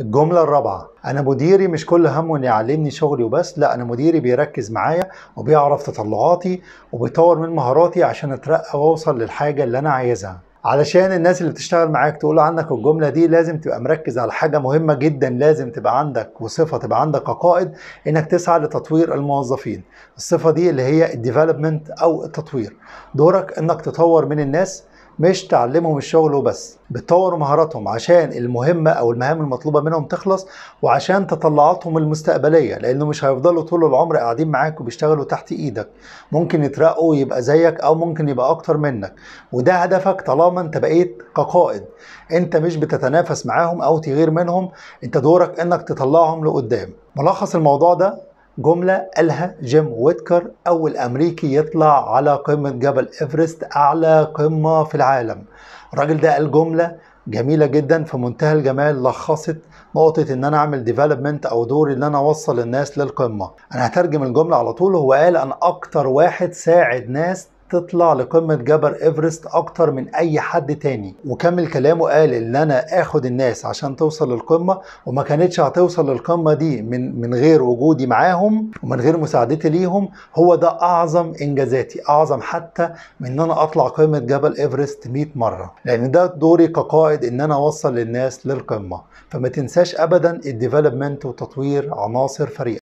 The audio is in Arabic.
الجملة الرابعة أنا مديري مش كل همه إنه يعلمني شغلي وبس لا أنا مديري بيركز معايا وبيعرف تطلعاتي وبيطور من مهاراتي عشان أترقى وأوصل للحاجة اللي أنا عايزها علشان الناس اللي بتشتغل معاك تقول عنك الجمله دي لازم تبقى مركز على حاجه مهمه جدا لازم تبقى عندك وصفه تبقى عندك كقائد انك تسعى لتطوير الموظفين الصفه دي اللي هي الديفلوبمنت او التطوير دورك انك تطور من الناس مش تعلمهم الشغل وبس بتطوروا مهاراتهم عشان المهمة أو المهام المطلوبة منهم تخلص وعشان تطلعاتهم المستقبلية لأنه مش هيفضلوا طول العمر قاعدين معاك وبيشتغلوا تحت إيدك ممكن يترقوا ويبقى زيك أو ممكن يبقى أكتر منك وده هدفك طالما أنت بقيت كقائد أنت مش بتتنافس معاهم أو تغير منهم أنت دورك أنك تطلعهم لقدام ملخص الموضوع ده جملة قالها جيم ويتكر أول أمريكي يطلع على قمة جبل إيفرست أعلى قمة في العالم الراجل ده قال جملة جميلة جدا في منتهى الجمال لخصت نقطة إن أنا أعمل ديفلوبمنت أو دوري إن أنا أوصل الناس للقمة أنا هترجم الجملة على طول هو قال أنا أكتر واحد ساعد ناس تطلع لقمة جبل ايفرست اكتر من اي حد تاني وكمل كلامه قال ان انا اخد الناس عشان توصل للقمة وما كانتش هتوصل للقمة دي من, من غير وجودي معاهم ومن غير مساعدتي ليهم هو ده اعظم انجازاتي اعظم حتى من ان انا اطلع قمة جبل ايفرست 100 مرة لان ده دوري كقائد ان انا اوصل للناس للقمة فما تنساش ابدا الديفلوبمنت وتطوير عناصر فريقك